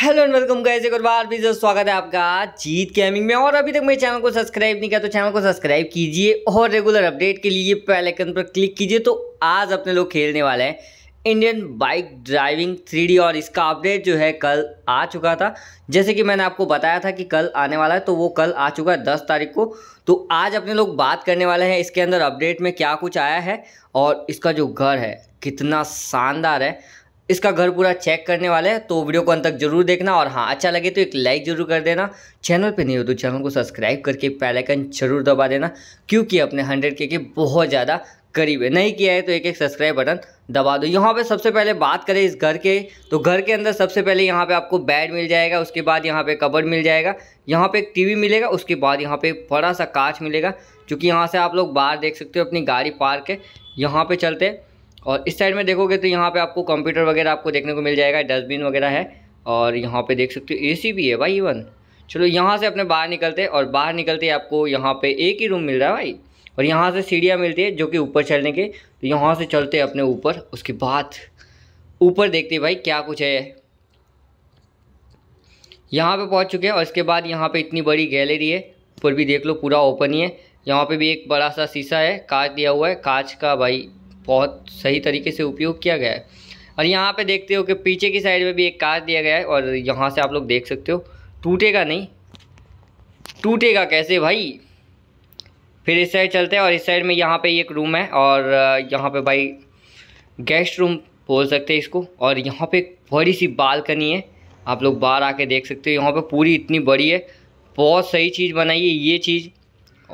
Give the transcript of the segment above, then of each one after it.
hello and welcome guys एक और बार से स्वागत है आपका जीत गेमिंग में और अभी तक मेरे चैनल को सब्सक्राइब नहीं किया तो चैनल को सब्सक्राइब कीजिए और रेगुलर अपडेट के लिए बेल आइकन पर क्लिक कीजिए तो आज अपने लोग खेलने वाले हैं इंडियन बाइक ड्राइविंग थ्री और इसका अपडेट जो है कल आ चुका था जैसे कि मैंने आपको बताया था कि कल आने वाला है तो वो कल आ चुका है दस तारीख को तो आज अपने लोग बात करने वाले हैं इसके अंदर अपडेट में क्या कुछ आया है और इसका जो घर है कितना शानदार है इसका घर पूरा चेक करने वाले हैं तो वीडियो को अंत तक जरूर देखना और हाँ अच्छा लगे तो एक लाइक जरूर कर देना चैनल पे नहीं हो तो चैनल को सब्सक्राइब करके पैलाइकन जरूर दबा देना क्योंकि अपने हंड्रेड के के बहुत ज़्यादा करीब है नहीं किया है तो एक एक सब्सक्राइब बटन दबा दो यहाँ पे सबसे पहले बात करें इस घर के तो घर के अंदर सबसे पहले यहाँ पे आपको बेड मिल जाएगा उसके बाद यहाँ पे कबर मिल जाएगा यहाँ पे एक टीवी मिलेगा उसके बाद यहाँ पे बड़ा सा कांच मिलेगा क्योंकि यहाँ से आप लोग बाहर देख सकते हो अपनी गाड़ी पार्क है यहाँ पे चलते हैं और इस साइड में देखोगे तो यहाँ पे आपको कंप्यूटर वगैरह आपको देखने को मिल जाएगा डस्टबिन वगैरह है और यहाँ पे देख सकते हो एसी भी है भाई इवन चलो यहाँ से अपने बाहर निकलते और बाहर निकलते आपको यहाँ पे एक ही रूम मिल रहा है भाई और यहाँ से सीढ़ियाँ मिलती है जो कि ऊपर चढ़ने के तो यहाँ से चलते अपने ऊपर उसके बाद ऊपर देखते भाई क्या कुछ है यहाँ पर पहुँच चुके हैं और इसके बाद यहाँ पर इतनी बड़ी गैलरी है ऊपर भी देख लो पूरा ओपन ही है यहाँ पर भी एक बड़ा सा शीशा है कांच दिया हुआ है कांच का भाई बहुत सही तरीके से उपयोग किया गया है और यहाँ पे देखते हो कि पीछे की साइड में भी एक कांच दिया गया है और यहाँ से आप लोग देख सकते हो टूटेगा नहीं टूटेगा कैसे भाई फिर इस साइड चलते हैं और इस साइड में यहाँ पे एक रूम है और यहाँ पे भाई गेस्ट रूम बोल सकते हैं इसको और यहाँ पे बड़ी सी बालकनी है आप लोग बाहर आके देख सकते हो यहाँ पे पूरी इतनी बड़ी है बहुत सही चीज़ बनाई है ये चीज़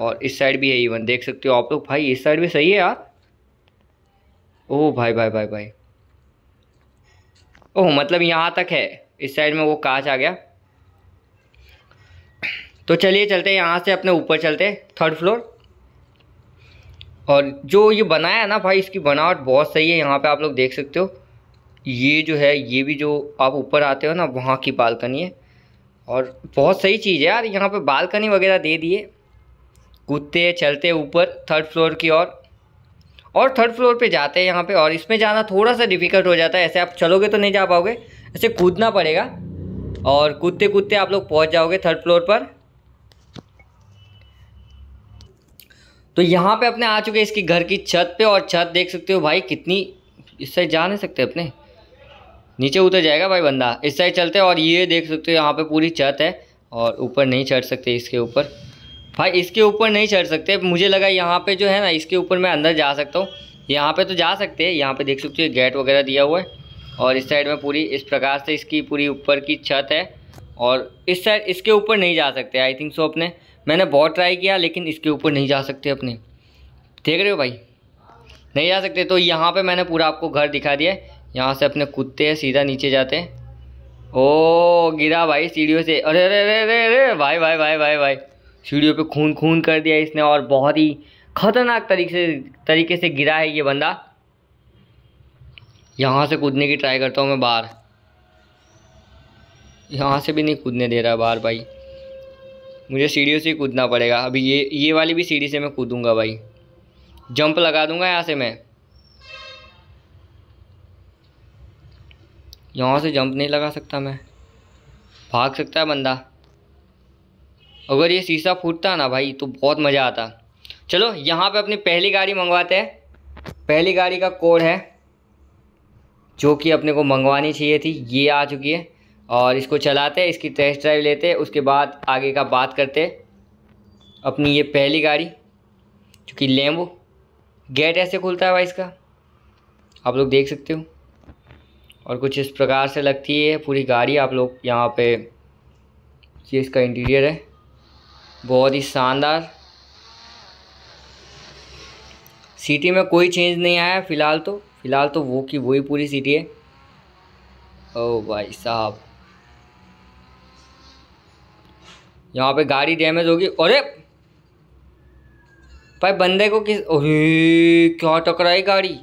और इस साइड भी है इवन देख सकते हो आप लोग भाई इस साइड भी सही है यार ओह भाई भाई भाई भाई ओह मतलब यहाँ तक है इस साइड में वो कांच आ गया तो चलिए चलते हैं यहाँ से अपने ऊपर चलते थर्ड फ्लोर और जो ये बनाया है ना भाई इसकी बनावट बहुत सही है यहाँ पे आप लोग देख सकते हो ये जो है ये भी जो आप ऊपर आते हो ना वहाँ की बालकनी है और बहुत सही चीज़ है यार यहाँ पे बालकनी वगैरह दे दिए कूदते चलते ऊपर थर्ड फ्लोर की ओर और थर्ड फ्लोर पे जाते हैं यहाँ पे और इसमें जाना थोड़ा सा डिफिकल्ट हो जाता है ऐसे आप चलोगे तो नहीं जा पाओगे ऐसे कूदना पड़ेगा और कूदते कूदते आप लोग पहुँच जाओगे थर्ड फ्लोर पर तो यहाँ पे अपने आ चुके हैं इसकी घर की छत पे और छत देख सकते हो भाई कितनी इस साइड जा नहीं सकते अपने नीचे उतर जाएगा भाई बंदा इस साइड चलते हैं और ये देख सकते हो यहाँ पे पूरी छत है और ऊपर नहीं चढ़ सकते इसके ऊपर भाई इसके ऊपर नहीं चढ़ सकते मुझे लगा यहाँ पे जो है ना इसके ऊपर मैं अंदर जा सकता हूँ यहाँ पे तो जा सकते हैं यहाँ पे देख सकते हो गेट वगैरह दिया हुआ है और इस साइड में पूरी इस प्रकार से इसकी पूरी ऊपर की छत है और इस साइड इसके ऊपर नहीं जा सकते आई थिंक सो अपने मैंने बहुत ट्राई किया लेकिन इसके ऊपर नहीं जा सकते अपने देख रहे हो भाई नहीं जा सकते तो यहाँ पर मैंने पूरा आपको घर दिखा दिया यहाँ से अपने कुत्ते हैं सीधा नीचे जाते हैं ओ गिरा भाई सीढ़ियों से अरे अरे अरे अरे अरे भाई भाई भाई भाई भाई सीढ़ियों पे खून खून कर दिया इसने और बहुत ही खतरनाक तरीके से तरीके से गिरा है ये बंदा यहाँ से कूदने की ट्राई करता हूँ मैं बाहर यहाँ से भी नहीं कूदने दे रहा बाहर भाई मुझे सीढ़ियों से ही कूदना पड़ेगा अभी ये ये वाली भी सीढ़ी से मैं कूदूँगा भाई जंप लगा दूँगा यहाँ से मैं यहाँ से जंप नहीं लगा सकता मैं भाग सकता है बंदा अगर ये शीशा फूटता ना भाई तो बहुत मज़ा आता चलो यहाँ पे अपनी पहली गाड़ी मंगवाते हैं पहली गाड़ी का कोड है जो कि अपने को मंगवानी चाहिए थी ये आ चुकी है और इसको चलाते हैं इसकी टेस्ट ड्राइव लेते हैं उसके बाद आगे का बात करते अपनी ये पहली गाड़ी चूँकि लेम्बो गेट ऐसे खुलता है भाई इसका आप लोग देख सकते हो और कुछ इस प्रकार से लगती है पूरी गाड़ी आप लोग यहाँ पे ये इसका इंटीरियर है बहुत ही शानदार सिटी में कोई चेंज नहीं आया फ़िलहाल तो फ़िलहाल तो वो की वही पूरी सिटी है ओ भाई साहब यहाँ पे गाड़ी डैमेज होगी अरे भाई बंदे को किस अरे क्या टकराई गाड़ी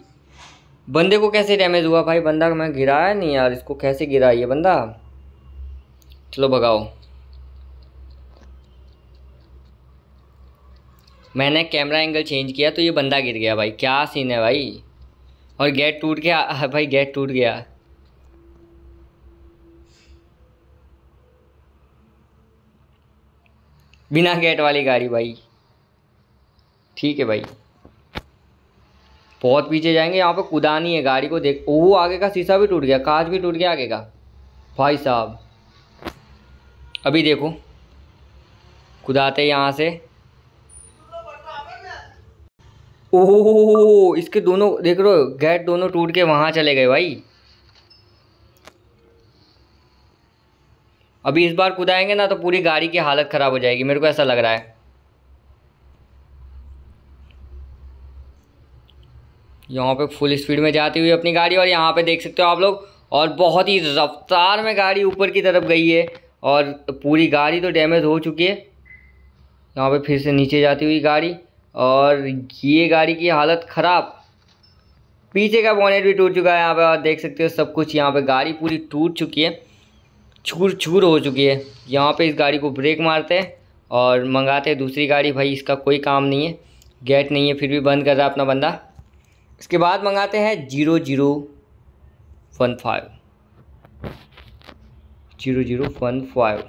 बंदे को कैसे डैमेज हुआ भाई बंदा मैं गिराया नहीं यार इसको कैसे गिराया बंदा चलो भगाओ मैंने कैमरा एंगल चेंज किया तो ये बंदा गिर गया भाई क्या सीन है भाई और गेट टूट गया भाई गेट टूट गया बिना गेट वाली गाड़ी भाई ठीक है भाई बहुत पीछे जाएंगे यहाँ पे कुदा नहीं है गाड़ी को देख वो आगे का शीशा भी टूट गया कांच भी टूट गया आगे का भाई साहब अभी देखो कुदाते यहाँ से ओहो इसके दोनों देख रहे हो गेट दोनों टूट के वहाँ चले गए भाई अभी इस बार कुदाएंगे ना तो पूरी गाड़ी की हालत ख़राब हो जाएगी मेरे को ऐसा लग रहा है यहाँ पे फुल स्पीड में जाती हुई अपनी गाड़ी और यहाँ पे देख सकते हो आप लोग और बहुत ही रफ्तार में गाड़ी ऊपर की तरफ गई है और पूरी गाड़ी तो डैमेज हो चुकी है यहाँ पे फिर से नीचे जाती हुई गाड़ी और ये गाड़ी की हालत ख़राब पीछे का बोनेट भी टूट चुका है यहाँ पे आप देख सकते हो सब कुछ यहाँ पे गाड़ी पूरी टूट चुकी है छूर छूर हो चुकी है यहाँ पे इस गाड़ी को ब्रेक मारते हैं और मंगाते हैं दूसरी गाड़ी भाई इसका कोई काम नहीं है गेट नहीं है फिर भी बंद कर रहा अपना बंदा इसके बाद मंगाते हैं zero zero one five zero zero one five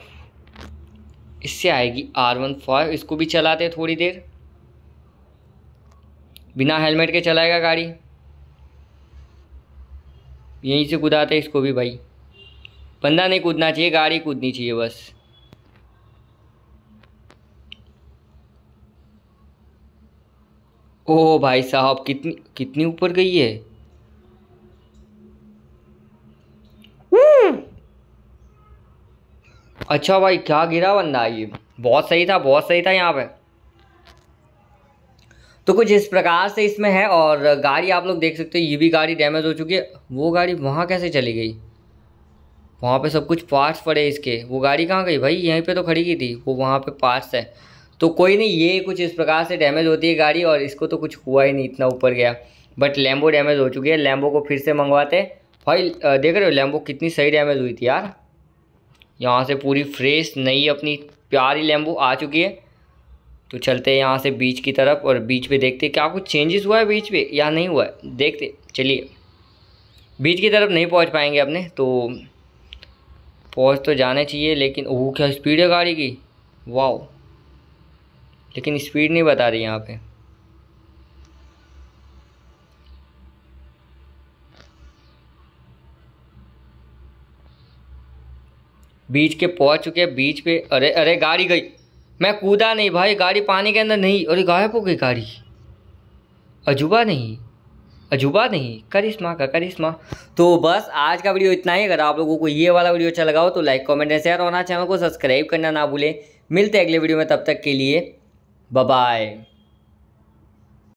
इससे आएगी आर वन फाइव इसको भी चलाते हैं थोड़ी देर बिना हेलमेट के चलाएगा गाड़ी यहीं से कूदाते इसको भी भाई बंदा नहीं कूदना चाहिए गाड़ी कूदनी चाहिए बस ओ भाई साहब कितनी कितनी ऊपर गई है अच्छा भाई क्या गिरा बंदा ये बहुत सही था बहुत सही था यहाँ पे तो कुछ इस प्रकार से इसमें है और गाड़ी आप लोग देख सकते हो ये भी गाड़ी डैमेज हो चुकी है वो गाड़ी वहाँ कैसे चली गई वहाँ पे सब कुछ पार्ट्स पड़े इसके वो गाड़ी कहाँ गई भाई यहीं पे तो खड़ी की थी वो वहाँ पे पार्ट्स है तो कोई नहीं ये कुछ इस प्रकार से डैमेज होती है गाड़ी और इसको तो कुछ हुआ ही नहीं इतना ऊपर गया बट लैम्बो डैमेज हो चुकी है लैम्बो को फिर से मंगवाते भाई देख रहे हो लैम्बो कितनी सही डैमेज हुई थी यार यहाँ से पूरी फ्रेश नई अपनी प्यारी लैम्बो आ चुकी है तो चलते हैं यहाँ से बीच की तरफ और बीच पे देखते हैं क्या कुछ चेंजेस हुआ है बीच पे या नहीं हुआ है देखते चलिए बीच की तरफ नहीं पहुँच पाएंगे अपने तो पहुँच तो जाना चाहिए लेकिन वो क्या स्पीड है गाड़ी की वाओ लेकिन स्पीड नहीं बता रही यहाँ पे बीच के पहुँच चुके हैं बीच पे अरे अरे गाड़ी गई मैं कूदा नहीं भाई गाड़ी पानी के अंदर नहीं अरे गायब हो गई गाड़ी अजूबा नहीं अजूबा नहीं करिश्मा का करिश्मा तो बस आज का वीडियो इतना ही अगर आप लोगों को ये वाला वीडियो अच्छा लगा हो तो लाइक कमेंट शेयर होना चैनल को सब्सक्राइब करना ना भूलें मिलते हैं अगले वीडियो में तब तक के लिए बाय